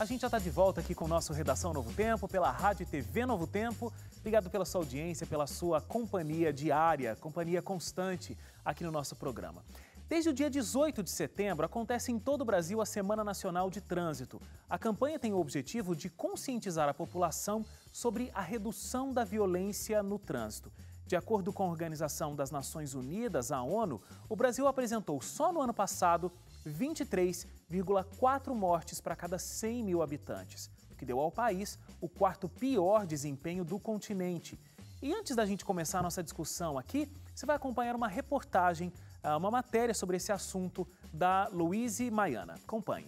A gente já está de volta aqui com o nosso Redação Novo Tempo, pela Rádio e TV Novo Tempo. Obrigado pela sua audiência, pela sua companhia diária, companhia constante aqui no nosso programa. Desde o dia 18 de setembro, acontece em todo o Brasil a Semana Nacional de Trânsito. A campanha tem o objetivo de conscientizar a população sobre a redução da violência no trânsito. De acordo com a Organização das Nações Unidas, a ONU, o Brasil apresentou só no ano passado 23 1,4 mortes para cada 100 mil habitantes, o que deu ao país o quarto pior desempenho do continente. E antes da gente começar a nossa discussão aqui, você vai acompanhar uma reportagem, ah, uma matéria sobre esse assunto da Louise Maiana. Acompanhe.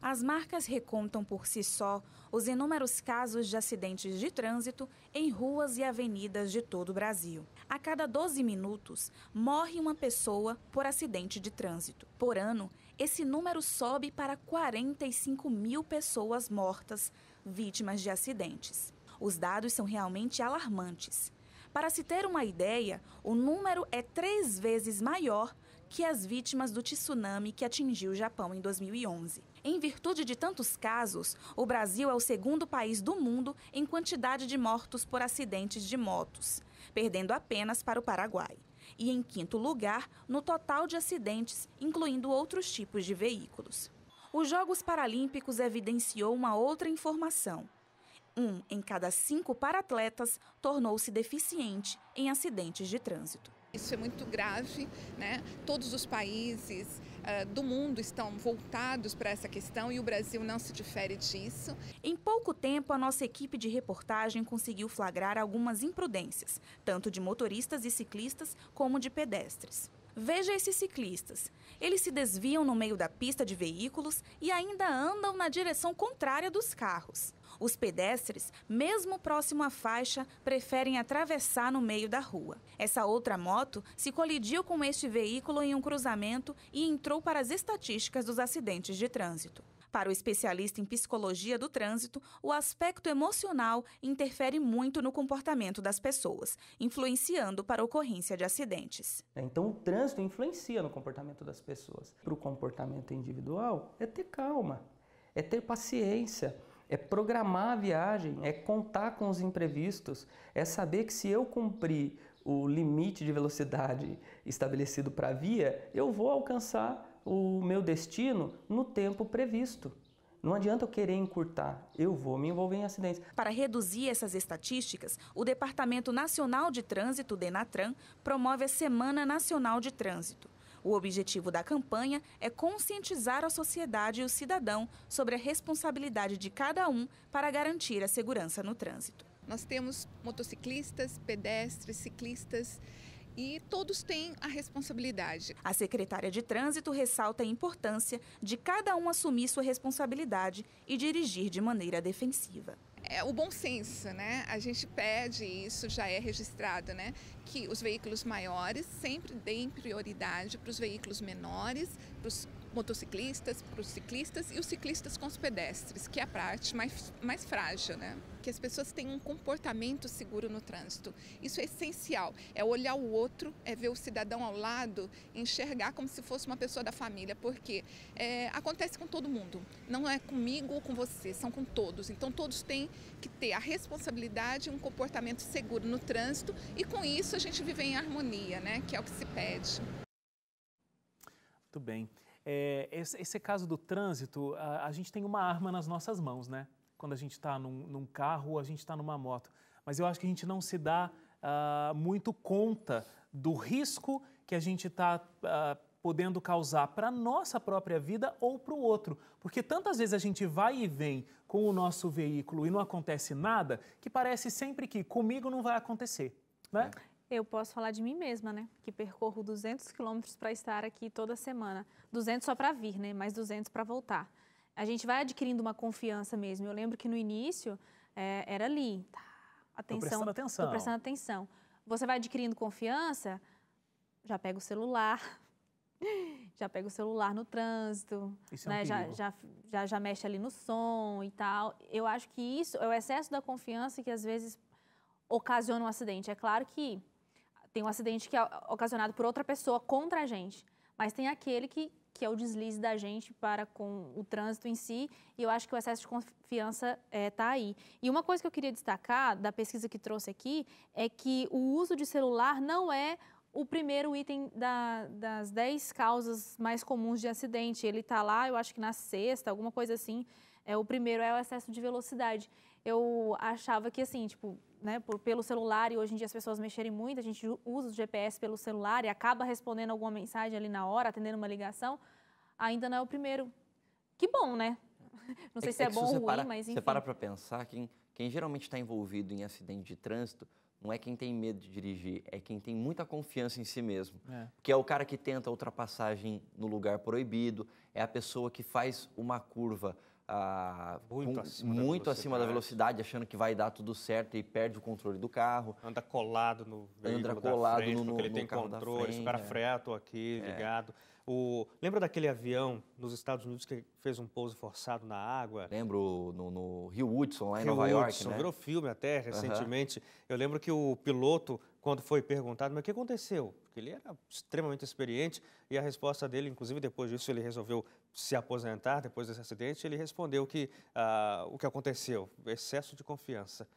As marcas recontam por si só os inúmeros casos de acidentes de trânsito em ruas e avenidas de todo o Brasil. A cada 12 minutos, morre uma pessoa por acidente de trânsito. Por ano, esse número sobe para 45 mil pessoas mortas, vítimas de acidentes. Os dados são realmente alarmantes. Para se ter uma ideia, o número é três vezes maior que as vítimas do tsunami que atingiu o Japão em 2011. Em virtude de tantos casos, o Brasil é o segundo país do mundo em quantidade de mortos por acidentes de motos, perdendo apenas para o Paraguai e em quinto lugar no total de acidentes, incluindo outros tipos de veículos. Os Jogos Paralímpicos evidenciou uma outra informação. Um em cada cinco paratletas tornou-se deficiente em acidentes de trânsito. Isso é muito grave, né? Todos os países ah, do mundo estão voltados para essa questão e o Brasil não se difere disso. Em pouco tempo, a nossa equipe de reportagem conseguiu flagrar algumas imprudências, tanto de motoristas e ciclistas como de pedestres. Veja esses ciclistas. Eles se desviam no meio da pista de veículos e ainda andam na direção contrária dos carros. Os pedestres, mesmo próximo à faixa, preferem atravessar no meio da rua. Essa outra moto se colidiu com este veículo em um cruzamento e entrou para as estatísticas dos acidentes de trânsito. Para o especialista em psicologia do trânsito, o aspecto emocional interfere muito no comportamento das pessoas, influenciando para a ocorrência de acidentes. É, então, o trânsito influencia no comportamento das pessoas. Para o comportamento individual, é ter calma, é ter paciência, é programar a viagem, é contar com os imprevistos, é saber que se eu cumprir o limite de velocidade estabelecido para a via, eu vou alcançar o meu destino no tempo previsto. Não adianta eu querer encurtar, eu vou me envolver em acidentes. Para reduzir essas estatísticas, o Departamento Nacional de Trânsito, DENATRAN, promove a Semana Nacional de Trânsito. O objetivo da campanha é conscientizar a sociedade e o cidadão sobre a responsabilidade de cada um para garantir a segurança no trânsito. Nós temos motociclistas, pedestres, ciclistas e todos têm a responsabilidade. A secretária de Trânsito ressalta a importância de cada um assumir sua responsabilidade e dirigir de maneira defensiva é o bom senso, né? A gente pede, isso já é registrado, né? Que os veículos maiores sempre deem prioridade para os veículos menores, para os motociclistas, para os ciclistas e os ciclistas com os pedestres, que é a parte mais, mais frágil, né? Que as pessoas tenham um comportamento seguro no trânsito. Isso é essencial, é olhar o outro, é ver o cidadão ao lado, enxergar como se fosse uma pessoa da família, porque é, acontece com todo mundo, não é comigo ou com você, são com todos. Então todos têm que ter a responsabilidade e um comportamento seguro no trânsito e com isso a gente vive em harmonia, né? Que é o que se pede. Muito bem. É, esse, esse, caso do trânsito, a, a, gente tem uma arma nas nossas mãos, né? Quando a gente está num, num, carro ou a gente está numa moto. Mas eu acho que a gente não se dá uh, muito conta do risco que a gente está uh, ah, podendo causar para a nossa própria vida ou para o outro. Porque tantas vezes a gente vai e vem com o nosso veículo e não acontece nada, que parece sempre que comigo não vai acontecer. Né? É. Eu posso falar de mim mesma, né? Que percorro 200 quilômetros para estar aqui toda semana. 200 só para vir, né? Mais 200 para voltar. A gente vai adquirindo uma confiança mesmo. Eu lembro que no início é, era ali. Tá, atenção. Tô prestando atenção. Tô prestando atenção. Você vai adquirindo confiança, já pega o celular, já pega o celular no trânsito, isso né? é um né? já, já, já, já, mexe ali no som e tal. Eu acho que isso é o excesso da confiança que às vezes ocasiona um acidente. É claro que tem um acidente que é ocasionado por outra pessoa contra a gente, mas tem aquele que, que é o deslize da gente para com o trânsito em si, e eu acho que o excesso de confiança está é, tá aí. E uma coisa que eu queria destacar da pesquisa que trouxe aqui é que o uso de celular não é o primeiro item da, das 10 causas mais comuns de acidente. Ele está lá, eu acho que na sexta, alguma coisa assim. É, o primeiro é o excesso de velocidade eu achava que assim, tipo, né, por, pelo celular e hoje em dia as pessoas mexerem muito, a gente usa o GPS pelo celular e acaba respondendo alguma mensagem ali na hora, atendendo uma ligação, ainda não é o primeiro. Que bom, né? Não é sei se é, é bom ou ruim, para, mas enfim. Você para para pensar, quem, quem geralmente está envolvido em acidente de trânsito não é quem tem medo de dirigir, é quem tem muita confiança em si mesmo. É. Que é o cara que tenta a ultrapassagem no lugar proibido, é a pessoa que faz uma curva ah, muito, com, acima, muito da acima, da velocidade, achando que vai dar tudo certo e perde o controle do carro. Anda colado no veículo Anda colado da frente, no, porque ele no tem controle, frente, o cara é. aqui é. ligado. O, lembra daquele avião nos Estados Unidos que fez um pouso forçado na água? Lembro no, no Rio Hudson, lá em Rio Nova Hudson, York, né? virou filme até recentemente. Eu lembro que o piloto, quando foi perguntado, mas o que aconteceu? porque ele era extremamente experiente e a resposta dele, inclusive depois disso ele resolveu se aposentar depois desse acidente, ele respondeu que ah, o que aconteceu, excesso de confiança.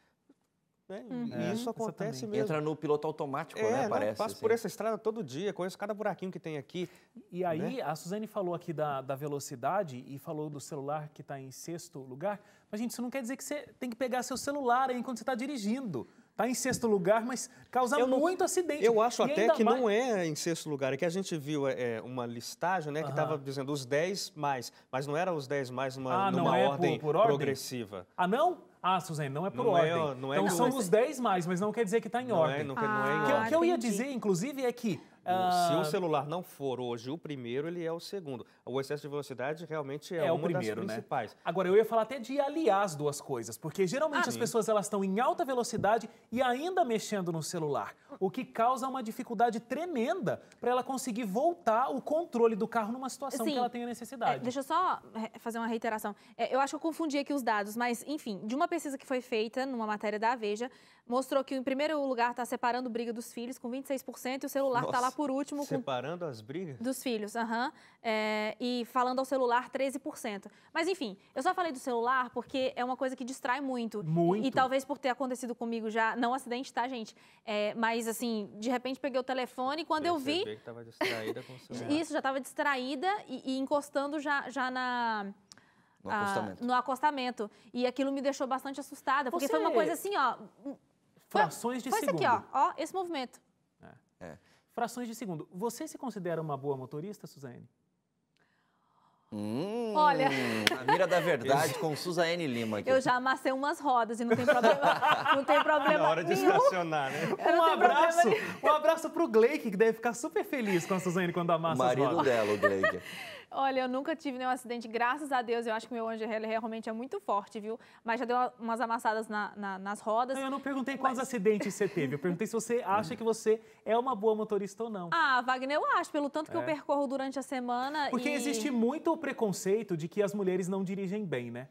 Uhum. isso é, acontece Exatamente. mesmo. Entra no piloto automático, né, é, né? Não, parece, passo assim. por essa estrada todo dia, conheço cada buraquinho que tem aqui. E aí, né? a Suzane falou aqui da, da velocidade e falou do celular que está em sexto lugar. Mas, gente, isso não quer dizer que você tem que pegar seu celular aí enquanto você está dirigindo. Está em sexto lugar, mas causa eu muito não, acidente. Eu acho e até que mais... não é em sexto lugar. É que a gente viu é, é uma listagem né, que estava dizendo os 10 mais, mas não era os 10 mais numa, ah, numa é ordem, por, por ordem, progressiva. Ah, não? Ah, Suzane, não é por não é, ordem. É, não é então são os 10 mais, mas não quer dizer que está em não é, ordem. É, não, ah, não é em ordem. O que eu ia ah, dizer, inclusive, é que se o ah. celular não for hoje o primeiro, ele é o segundo. O excesso de velocidade realmente é, é uma o primeiro, das né? principais. Né? Agora, eu ia falar até de aliar as duas coisas, porque geralmente ah, as sim. pessoas elas estão em alta velocidade e ainda mexendo no celular, o que causa uma dificuldade tremenda para ela conseguir voltar o controle do carro numa situação sim. que ela tenha é, necessidade. É, deixa eu só fazer uma reiteração. É, eu acho que eu confundi aqui os dados, mas enfim, de uma pesquisa que foi feita numa matéria da Veja, mostrou que em primeiro lugar está separando briga dos filhos com 26% e o celular está lá por último. Separando com... as brigas? Dos filhos, aham. Uhum. É, e falando ao celular, 13%. Mas enfim, eu só falei do celular porque é uma coisa que distrai muito. Muito. E, e talvez por ter acontecido comigo já, não um acidente, tá, gente? É, mas assim, de repente peguei o telefone e quando eu, eu vi. Que tava distraída com o celular. Isso, já estava distraída e, e encostando já, já na. No, ah, acostamento. no acostamento. E aquilo me deixou bastante assustada, porque Você... foi uma coisa assim, ó. Hum, frações de foi segundo. Foi isso aqui, ó, ó. Esse movimento. É. é frações de segundo. Você se considera uma boa motorista, Suzane? Hum, Olha. A mira da verdade com Suzane Lima aqui. Eu já amassei umas rodas e não tem problema. Não tem problema. Na hora de nenhum. estacionar, né? Um abraço, um abraço pro Gleick, que deve ficar super feliz com a Suzane quando amassa o marido as rodas. dela, o Gleick. Olha, eu nunca tive nenhum acidente, graças a Deus. Eu acho que meu anjo realmente é muito forte, viu? Mas já deu umas amassadas na, na, nas rodas. Não, eu não perguntei mas... quantos acidentes você teve. Eu perguntei se você acha que você é uma boa motorista ou não. Ah, Wagner, eu acho, pelo tanto que é. eu percorro durante a semana. Porque e... existe muito o preconceito de que as mulheres não dirigem bem, né?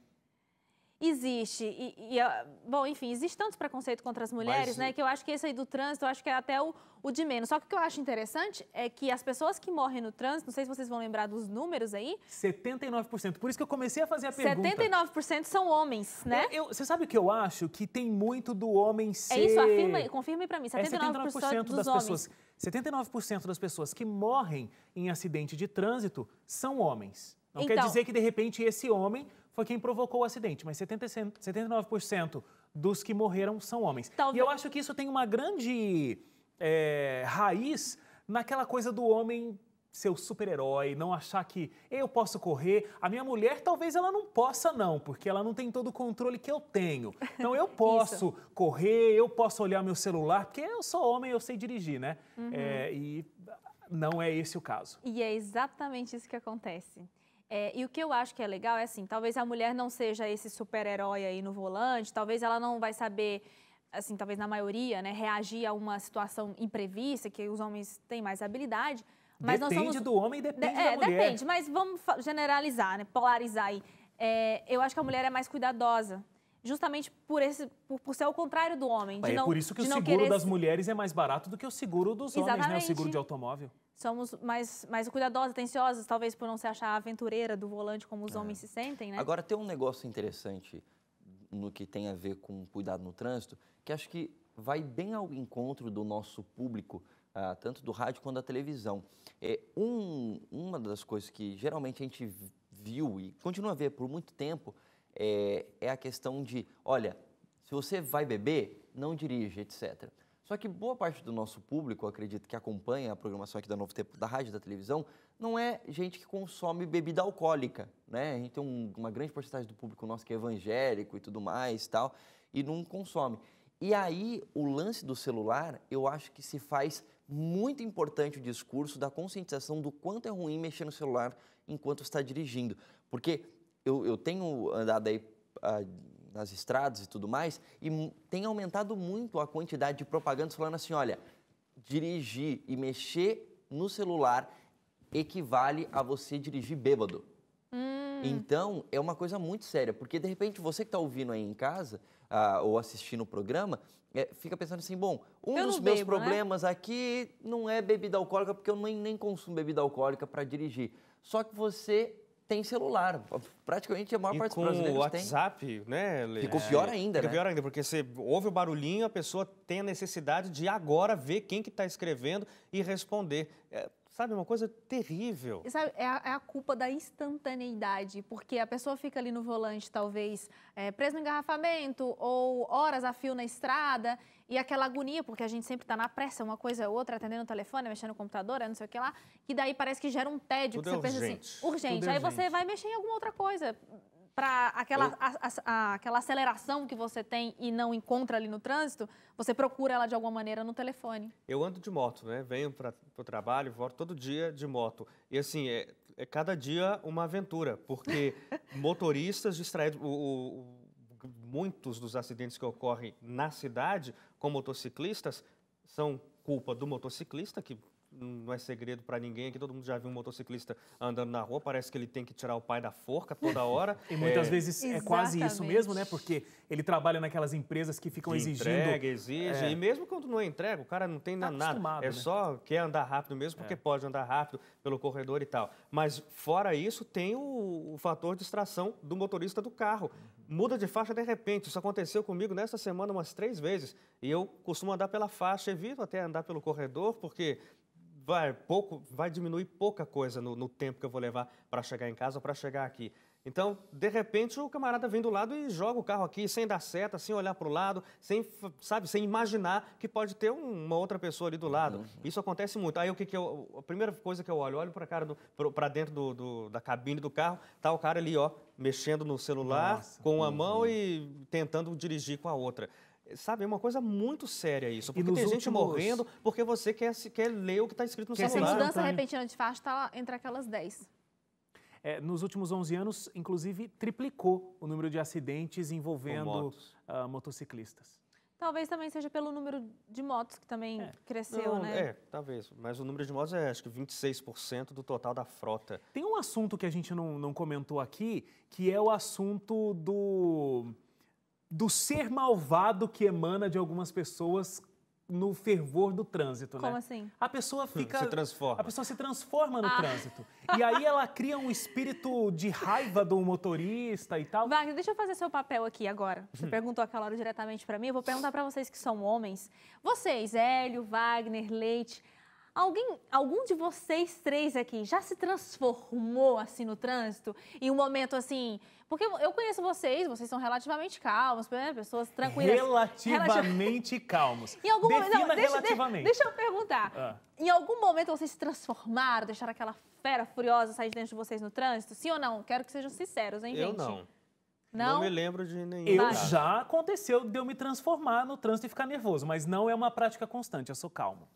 Existe. E, e, ah, bom, enfim, existe tanto preconceito contra as mulheres, Mas, né? Que eu acho que esse aí do trânsito, eu acho que é até o, o de menos. Só que o que eu acho interessante é que as pessoas que morrem no trânsito, não sei se vocês vão lembrar dos números aí. 79%. Por isso que eu comecei a fazer a pergunta. 79% são homens, né? Eu, eu, você sabe o que eu acho? Que tem muito do homem ser... É isso, afirma, confirme para mim. 79%, é 79 dos das homens. pessoas. 79% das pessoas que morrem em acidente de trânsito são homens. Não então, quer dizer que, de repente, esse homem foi quem provocou o acidente, mas 70, 79% dos que morreram são homens. Talvez. E eu acho que isso tem uma grande é, raiz naquela coisa do homem ser o super-herói, não achar que eu posso correr. A minha mulher talvez ela não possa não, porque ela não tem todo o controle que eu tenho. Então eu posso correr, eu posso olhar meu celular, porque eu sou homem, eu sei dirigir, né? Uhum. É, e não é esse o caso. E é exatamente isso que acontece. É, e o que eu acho que é legal é assim, talvez a mulher não seja esse super-herói aí no volante, talvez ela não vai saber, assim, talvez na maioria, né, reagir a uma situação imprevista, que os homens têm mais habilidade. Mas depende somos... do homem e depende é, da mulher. Depende, mas vamos generalizar, né, polarizar aí. É, eu acho que a mulher é mais cuidadosa justamente por, esse, por, por, ser o contrário do homem. é por isso que o seguro querer... das mulheres é mais barato do que o seguro dos Exatamente. homens, né? O seguro de automóvel somos mais, mais cuidadosos, atenciosos, talvez por não se achar aventureira do volante como os é. homens se sentem, né? Agora, tem um negócio interessante no que tem a ver com cuidado no trânsito, que acho que vai bem ao encontro do nosso público, ah, tanto do rádio quanto da televisão. É, um, uma das coisas que geralmente a gente viu e continua a ver por muito tempo é, é a questão de, olha, se você vai beber, não dirige, etc. Só que boa parte do nosso público, acredito que acompanha a programação aqui da Novo Tempo, da rádio, da televisão, não é gente que consome bebida alcoólica, né? A gente tem um, uma grande porcentagem do público nosso que é evangélico e tudo mais, tal, e não consome. E aí, o lance do celular, eu acho que se faz muito importante o discurso da conscientização do quanto é ruim mexer no celular enquanto está dirigindo. Porque eu, eu tenho andado aí uh, nas estradas e tudo mais, e tem aumentado muito a quantidade de propagandas falando assim, olha, dirigir e mexer no celular equivale a você dirigir bêbado. Hum. Então, é uma coisa muito séria, porque de repente você que está ouvindo aí em casa ah, ou assistindo o programa, é, fica pensando assim, bom, um eu dos meus bebo, né? problemas né? aqui não é bebida alcoólica, porque eu nem, nem consumo bebida alcoólica para dirigir. Só que você tem celular. Praticamente a maior e parte dos brasileiros WhatsApp, tem. né, Lê? Ficou pior ainda, né? Ficou pior ainda, porque você ouve o barulhinho, a pessoa tem a necessidade de agora ver quem que está escrevendo e responder. É, sabe, uma coisa terrível. E sabe, é a, é a, culpa da instantaneidade, porque a pessoa fica ali no volante, talvez, é, presa no engarrafamento ou horas a fio na estrada e aquela agonia, porque a gente sempre está na pressa, uma coisa ou outra, atendendo o telefone, mexendo no computador, não sei o que lá, que daí parece que gera um tédio, Tudo que você é pensa assim, urgente. Tudo é Aí urgente. você vai mexer em alguma outra coisa para aquela, a, a, aquela aceleração que você tem e não encontra ali no trânsito, você procura ela de alguma maneira no telefone. Eu ando de moto, né? Venho para o trabalho, volto todo dia de moto. E assim, é, é cada dia uma aventura, porque motoristas distraídos. O, o, muitos dos acidentes que ocorrem na cidade com motociclistas são culpa do motociclista que não é segredo para ninguém que todo mundo já viu um motociclista andando na rua, parece que ele tem que tirar o pai da forca toda hora. e muitas é... vezes Exatamente. é quase isso mesmo, né? Porque ele trabalha naquelas empresas que ficam que exigindo. Entrega, exige. É... E mesmo quando não é entrega, o cara não tem tá nada. É né? só quer andar rápido mesmo, porque é. pode andar rápido pelo corredor e tal. Mas fora isso, tem o, o fator de distração do motorista do carro. Muda de faixa de repente. Isso aconteceu comigo nessa semana umas três vezes. E eu costumo andar pela faixa, evito até andar pelo corredor, porque vai, pouco, vai diminuir pouca coisa no, no tempo que eu vou levar para chegar em casa ou para chegar aqui. Então, de repente, o camarada vem do lado e joga o carro aqui, sem dar seta, sem olhar para o lado, sem, sabe, sem imaginar que pode ter uma outra pessoa ali do lado. Uhum. Isso acontece muito. Aí, o que, que eu, a primeira coisa que eu olho? olho para cara do, para dentro do, do, da cabine do carro, tá o cara ali, ó, mexendo no celular Nossa, com uma uhum. mão e tentando dirigir com a outra. Sabe, é uma coisa muito séria isso. Porque tem últimos... gente morrendo porque você quer, quer ler o que está escrito no quer celular. Essa mudança repentina de faixa está entre aquelas 10. É, nos últimos 11 anos, inclusive, triplicou o número de acidentes envolvendo uh, motociclistas. Talvez também seja pelo número de motos que também é. cresceu, Não, né? É, talvez. Mas o número de motos é acho que 26% do total da frota. Tem um assunto que a gente não, não comentou aqui, que é o assunto do do ser malvado que emana de algumas pessoas no fervor do trânsito, Como né? Como assim? A pessoa hum, fica. Se transforma. A pessoa se transforma no ah. trânsito. E aí ela cria um espírito de raiva do motorista e tal. Wagner, deixa eu fazer seu papel aqui agora. Você hum. perguntou aquela hora diretamente para mim. Eu vou perguntar para vocês que são homens. Vocês, Hélio, Wagner, Leite. Alguém, algum de vocês três aqui já se transformou assim no trânsito? Em um momento assim, porque eu conheço vocês, vocês são relativamente calmos, né? pessoas tranquilas. Relativamente calmos. Em algum Defina momento, não, deixa, relativamente. Deixa, deixa eu perguntar. Ah. Em algum momento vocês se transformaram, deixaram aquela fera furiosa sair de dentro de vocês no trânsito? Sim ou não? Quero que sejam sinceros, hein, gente? Eu não. Não? não? me lembro de nenhum. Eu caso. já aconteceu de eu me transformar no trânsito e ficar nervoso, mas não é uma prática constante, eu sou calmo.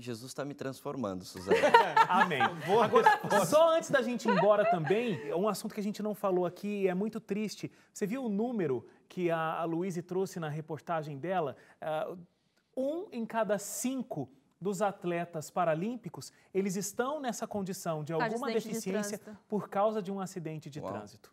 Jesus está me transformando, Suzana. Amém. Boa Agora, só antes da gente ir embora também, um assunto que a gente não falou aqui é muito triste. Você viu o número que a, Luísa trouxe na reportagem dela? Ah, um em cada cinco dos atletas paralímpicos, eles estão nessa condição de alguma deficiência de por causa de um acidente de Uau. trânsito.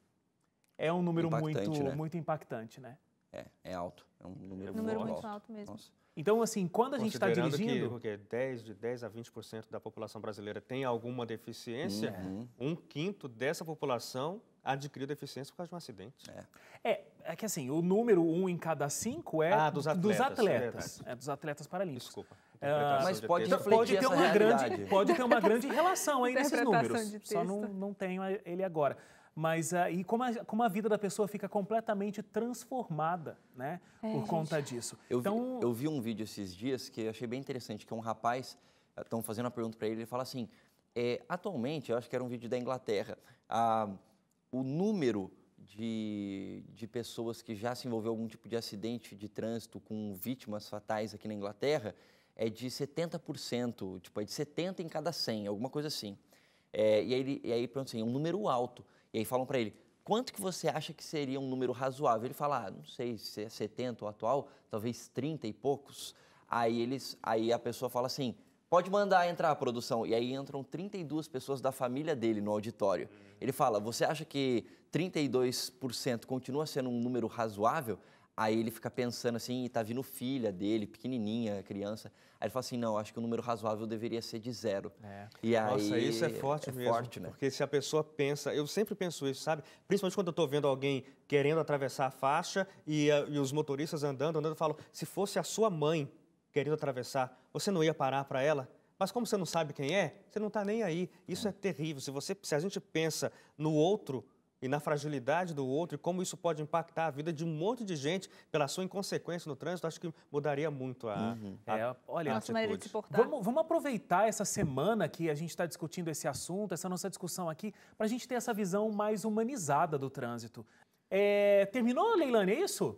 É um número impactante, muito, né? muito impactante, né? É, é alto. É um número, número muito, alto. alto mesmo. Nossa. Então, assim, quando a gente está dirigindo. Que, que 10, de 10 a 20% da população brasileira tem alguma deficiência, uhum. um quinto dessa população adquiriu deficiência por causa de um acidente. É. é. é, que assim, o número um em cada cinco é ah, dos atletas. Dos atletas, é, é dos atletas paralímpicos. Desculpa. Ah, mas pode, pode, ter uma grande, pode ter uma grande relação aí nesses números. Só não, não tenho é, ele agora. Mas aí, ah, como a, como a vida da pessoa fica completamente transformada, né? É, por gente. conta disso. Eu, então... vi, eu vi um vídeo esses dias que eu achei bem interessante, que um rapaz, estão ah, fazendo uma pergunta para ele, ele fala assim, é, atualmente, eu acho que era um vídeo da Inglaterra, a, o número de, de pessoas que já se envolveu algum tipo de acidente de trânsito com vítimas fatais aqui na Inglaterra é de 70%, tipo, é de 70 em cada 100, alguma coisa assim. É, e, aí, e aí, pronto, assim, é um número alto. E aí falam para ele, quanto que você acha que seria um número razoável? Ele fala, ah, não sei, se é 70 o atual, talvez 30 e poucos. Aí, eles, aí a pessoa fala assim, pode mandar entrar a produção. E aí entram 32 pessoas da família dele no auditório. Ele fala, você acha que 32% continua sendo um número razoável? Aí ele fica pensando assim, e tá vindo filha dele, pequenininha, criança. Aí ele fala assim, não, acho que o número razoável deveria ser de zero. É. E Nossa, isso é forte é mesmo, forte, né? porque se a pessoa pensa, eu sempre penso isso, sabe? Principalmente quando eu estou vendo alguém querendo atravessar a faixa e, eh, e os motoristas andando, andando, eu falo, se fosse a sua mãe querendo atravessar, você não ia parar para ela? Mas como você não sabe quem é, você não está nem aí. Isso é. é terrível. Se, você, se a gente pensa no outro e na fragilidade do outro e como isso pode impactar a vida de um monte de gente pela sua inconsequência no trânsito, acho que mudaria muito a, uhum. a, é, olha, a nossa maneira de se portar. Vamos, vamos, aproveitar essa semana que a gente está discutindo esse assunto, essa nossa discussão aqui, para a gente ter essa visão mais humanizada do trânsito. É, terminou, Leilane, é isso?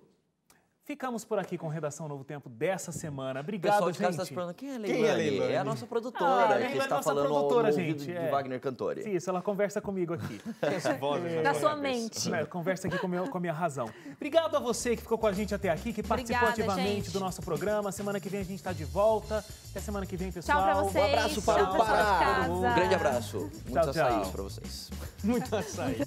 Ficamos por aqui com Redação Novo Tempo dessa semana. Obrigado, Pessoal de tá gente. casa está esperando. Quem é Leilani? Quem é, Leilani? é a nossa produtora ah, que é está é falando produtora, gente, de é. Wagner Cantori. Isso, ela conversa comigo aqui. Essa voz, é. Na sua mente. Conversa aqui com, meu, com a minha razão. Obrigado a você que ficou com a gente até aqui, que participou Obrigada, ativamente gente. do nosso programa. Semana que vem a gente está de volta. Até semana que vem, pessoal. Tchau vocês. Um abraço para o Pará. Um grande abraço. Muitos tchau, para vocês. Muito açaí.